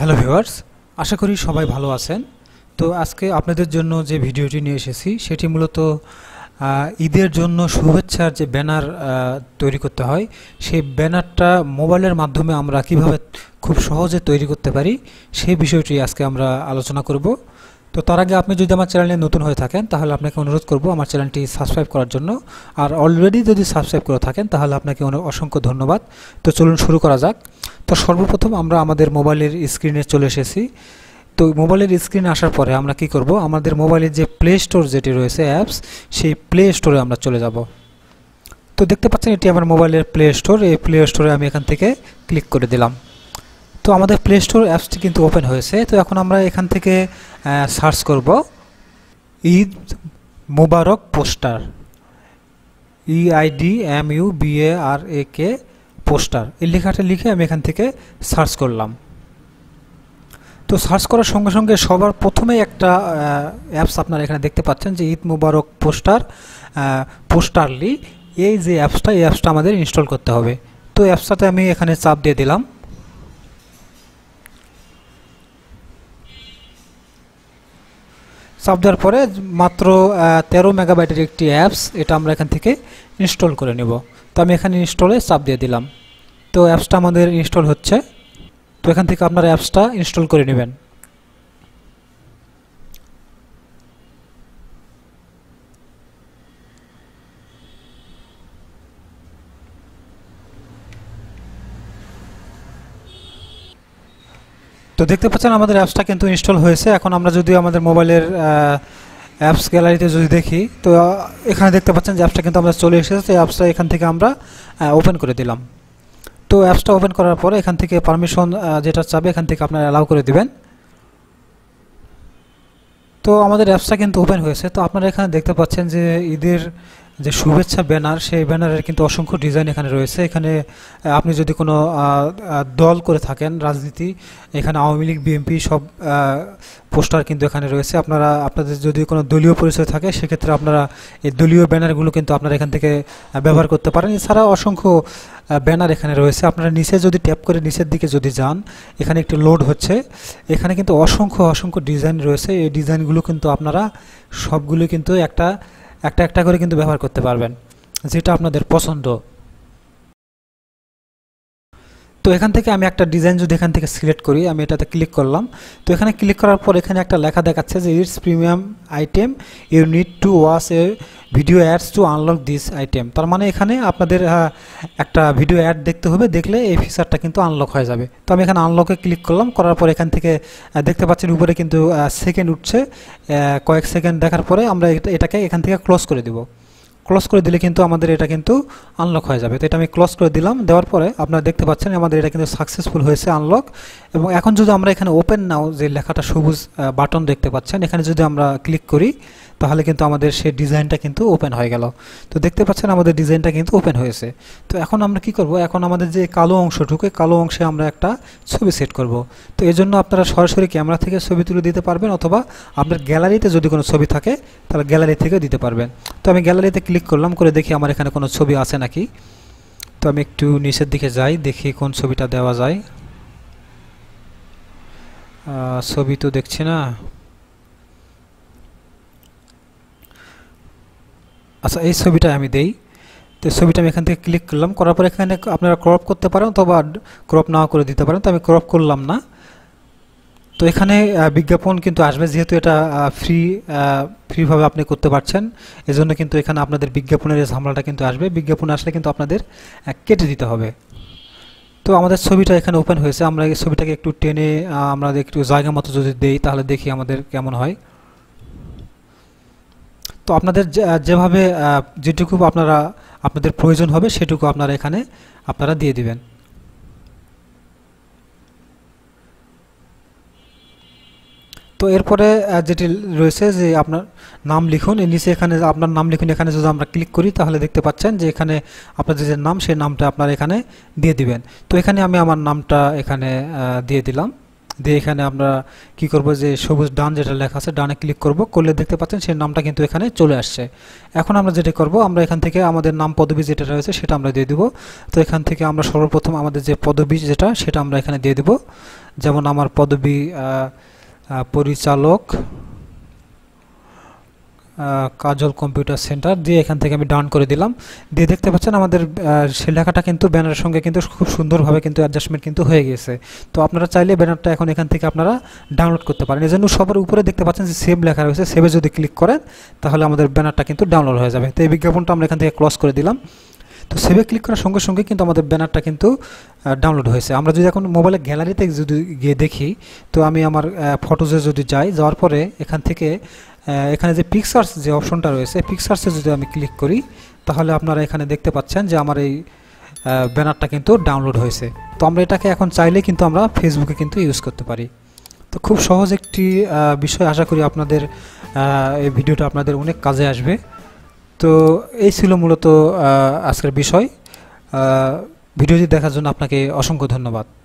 hello viewers আশা করি সবাই ভালো আছেন তো আজকে আপনাদের জন্য যে ভিডিওটি নিয়ে এসেছি সেটি মূলত ঈদের জন্য শুভেচ্ছার যে ব্যানার তৈরি করতে হয় সেই ব্যানারটা মোবাইলের মাধ্যমে আমরা কিভাবে খুব সহজে তৈরি করতে পারি সেই বিষয়টি আজকে আমরা আলোচনা করবো তো তার আগে আপনি যদি আমার চ্যানেলে নতুন হয়ে থাকেন তাহলে আপনাকে অনুরোধ করব আমার চ্যানেলটি সাবস্ক্রাইব করার জন্য আর অলরেডি যদি সাবস্ক্রাইব করে থাকেন তাহলে আপনাকে অসংখ্য ধন্যবাদ তো চলুন শুরু করা যাক তো সর্বপ্রথম আমরা আমাদের মোবাইলের স্ক্রিনে চলে এসেছি তো মোবাইলের স্ক্রিনে আসার পরে আমরা কি করব আমাদের মোবাইলের যে প্লে স্টোর যেটি রয়েছে অ্যাপস সেই প্লে স্টোরে আমরা চলে যাব তো দেখতে পাচ্ছেন এটি আমার মোবাইলের প্লে স্টোর এই প্লে স্টোরে আমি এখান থেকে ক্লিক করে দিলাম তো আমাদের প্লে স্টোর অ্যাপসটি কিন্তু ওপেন হয়েছে তো এখন আমরা এখান থেকে সার্চ করব ঈদ মুবারক পোস্টার ই ID M U B A R A K poster এই লেখাটা লিখে আমি এখান থেকে সার্চ করলাম তো সার্চ করার সঙ্গে সঙ্গে সবার প্রথমে একটা অ্যাপস আপনারা এখানে দেখতে পাচ্ছেন যে ঈদ মুবারক পোস্টার পোস্টারলি এই যে অ্যাপসটা এই অ্যাপসটা আমাদের ইনস্টল করতে হবে তো অ্যাপসটাতে আমি এখানে চাপ দিয়ে দিলাম চাপ দেওয়ার পরে মাত্র তেরো মেগাবাইটের একটি অ্যাপস এটা আমরা এখান থেকে ইনস্টল করে নেব তো আমি এখানে ইনস্টলে চাপ দিয়ে দিলাম তো অ্যাপসটা আমাদের ইনস্টল হচ্ছে তো এখান থেকে আপনার অ্যাপসটা ইনস্টল করে নেবেন তো দেখতে পাচ্ছেন আমাদের অ্যাপসটা কিন্তু ইনস্টল হয়েছে এখন আমরা যদি আমাদের মোবাইলের অ্যাপস গ্যালারিতে যদি দেখি তো এখানে দেখতে পাচ্ছেন যে অ্যাপসটা কিন্তু আমরা চলে এসেছে সেই অ্যাপসটা এখান থেকে আমরা ওপেন করে দিলাম তো অ্যাপসটা ওপেন করার পরে এখান থেকে পারমিশন যেটা চাবে এখান থেকে আপনারা অ্যালাউ করে দিবেন তো আমাদের অ্যাপসটা কিন্তু ওপেন হয়েছে তো আপনারা এখানে দেখতে পাচ্ছেন যে ঈদের যে শুভেচ্ছা ব্যানার সেই ব্যানারের কিন্তু অসংখ্য ডিজাইন এখানে রয়েছে এখানে আপনি যদি কোনো দল করে থাকেন রাজনীতি এখানে আওয়ামী লীগ বিএনপি সব পোস্টার কিন্তু এখানে রয়েছে আপনারা আপনাদের যদি কোনো দলীয় পরিচয় থাকে সেক্ষেত্রে আপনারা এই দলীয় ব্যানারগুলো কিন্তু আপনারা এখান থেকে ব্যবহার করতে পারেন এছাড়া অসংখ্য ব্যানার এখানে রয়েছে আপনারা নিচে যদি ট্যাপ করে নিচের দিকে যদি যান এখানে একটু লোড হচ্ছে এখানে কিন্তু অসংখ্য অসংখ্য ডিজাইন রয়েছে এই ডিজাইনগুলো কিন্তু আপনারা সবগুলো কিন্তু একটা একটা একটা করে কিন্তু ব্যবহার করতে পারবেন যেটা আপনাদের পছন্দ তো এখান থেকে আমি একটা ডিজাইন যদি এখান থেকে সিলেক্ট করি আমি এটাতে ক্লিক করলাম তো এখানে ক্লিক করার পর এখানে একটা লেখা দেখাচ্ছে যে it's premium item you need to watch a video ads to unlock this item তার মানে এখানে আপনাদের একটা ভিডিও অ্যাড দেখতে হবে দেখলে এই ফিচারটা কিন্তু আনলক হয়ে যাবে তো আমি এখানে আনলকে ক্লিক করলাম করার পর এখান থেকে দেখতে পাচ্ছেন উপরে কিন্তু সেকেন্ড উঠছে কয়েক সেকেন্ড দেখার পরে আমরা এটাকে এখান থেকে ক্লোজ করে দেবো ক্লোজ করে দিলে কিন্তু আমাদের এটা কিন্তু আনলক হয়ে যাবে তো এটা আমি ক্লোজ করে দিলাম দেওয়ার পরে আপনারা দেখতে পাচ্ছেন আমাদের এটা কিন্তু সাকসেসফুল হয়েছে আনলক এবং এখন যদি আমরা এখানে ওপেন নাও যে লেখাটা সবুজ বাটন দেখতে পাচ্ছেন এখানে যদি আমরা ক্লিক করি তাহলে কিন্তু আমাদের সেই ডিজাইনটা কিন্তু ওপেন হয়ে গেল তো দেখতে পাচ্ছেন আমাদের ডিজাইনটা কিন্তু ওপেন হয়েছে তো এখন আমরা কি করব এখন আমাদের যে কালো অংশটুকু কালো অংশে আমরা একটা ছবি সেট করব তো এর জন্য আপনারা সরাসরি ক্যামেরা থেকে ছবি তুলে দিতে পারবেন অথবা আপনার গ্যালারিতে যদি কোনো ছবি থাকে তাহলে গ্যালারি থেকেও দিতে পারবেন তো আমি গ্যালারিতে ক্লিক ক্লিক করলাম করে দেখি আমার এখানে কোনো ছবি আছে নাকি তো আমি একটু নিচের দিকে যাই দেখি কোন ছবিটা দেওয়া যায় ছবি তো দেখছি না আচ্ছা এই ছবিটা আমি দেই তো ছবিটা আমি এখান থেকে ক্লিক করলাম করার পর এখানে আপনারা ক্রপ করতে পারেন অথবা ক্রপ না করে দিতে পারেন তো আমি ক্রপ করলাম না তো এখানে বিজ্ঞাপন কিন্তু আসবে যেহেতু এটা ফ্রি ফ্রিভাবে আপনি করতে পারছেন এজন্য কিন্তু এখানে আপনাদের বিজ্ঞাপনের ঝামেলাটা কিন্তু আসবে বিজ্ঞাপন আসলে কিন্তু আপনাদের কেটে দিতে হবে তো আমাদের ছবিটা এখানে ওপেন হয়েছে আমরা এই ছবিটাকে একটু টেনে আমরা একটু জায়গা মতো যদি দেই তাহলে দেখি আমাদের কেমন হয় তো আপনাদের যেভাবে যেটুকু আপনারা আপনাদের প্রয়োজন হবে সেটুকু আপনারা এখানে আপনারা দিয়ে দিবেন তো এরপরে যেটি রয়েছে যে আপনার নাম লিখুন নিচে এখানে আপনার নাম লিখুন এখানে যদি আমরা ক্লিক করি তাহলে দেখতে পাচ্ছেন যে এখানে আপনার যে নাম সেই নামটা আপনার এখানে দিয়ে দিবেন তো এখানে আমি আমার নামটা এখানে দিয়ে দিলাম দিয়ে এখানে আমরা কি করব যে সবুজ ডান যেটা লেখা আছে ডানে ক্লিক করব করলে দেখতে পাচ্ছেন সেই নামটা কিন্তু এখানে চলে আসছে এখন আমরা যেটা করব আমরা এখান থেকে আমাদের নাম পদবি যেটা রয়েছে সেটা আমরা দিয়ে দিব তো এখান থেকে আমরা সর্বপ্রথম আমাদের যে পদবি যেটা সেটা আমরা এখানে দিয়ে দিব যেমন আমার পদবি পরিচালক কাজল কম্পিউটার সেন্টার দিয়ে এখান থেকে আমি ডাউন করে দিলাম দিয়ে দেখতে পাচ্ছেন আমাদের সে লেখাটা কিন্তু ব্যানারের সঙ্গে কিন্তু খুব সুন্দরভাবে কিন্তু অ্যাডজাস্টমেন্ট কিন্তু হয়ে গেছে তো আপনারা চাইলে ব্যানারটা এখন এখান থেকে আপনারা ডাউনলোড করতে পারেন এজন্য সবার উপরে দেখতে পাচ্ছেন যে সেভ লেখা রয়েছে সেভে যদি ক্লিক করেন তাহলে আমাদের ব্যানারটা কিন্তু ডাউনলোড হয়ে যাবে তো এই বিজ্ঞাপনটা আমরা এখান থেকে ক্লস করে দিলাম তো সেভে ক্লিক করার সঙ্গে সঙ্গে কিন্তু আমাদের ব্যানারটা কিন্তু ডাউনলোড হয়েছে আমরা যদি এখন মোবাইলের গ্যালারিতে যদি গিয়ে দেখি তো আমি আমার ফটোজে যদি যাই যাওয়ার পরে এখান থেকে এখানে যে পিকচার্স যে অপশনটা রয়েছে পিকচার্সে যদি আমি ক্লিক করি তাহলে আপনারা এখানে দেখতে পাচ্ছেন যে আমার এই ব্যানারটা কিন্তু ডাউনলোড হয়েছে তো আমরা এটাকে এখন চাইলে কিন্তু আমরা ফেসবুকে কিন্তু ইউজ করতে পারি তো খুব সহজ একটি বিষয় আশা করি আপনাদের এই ভিডিওটা আপনাদের অনেক কাজে আসবে তো এই ছিল মূলত আজকের বিষয় ভিডিওটি দেখার জন্য আপনাকে অসংখ্য ধন্যবাদ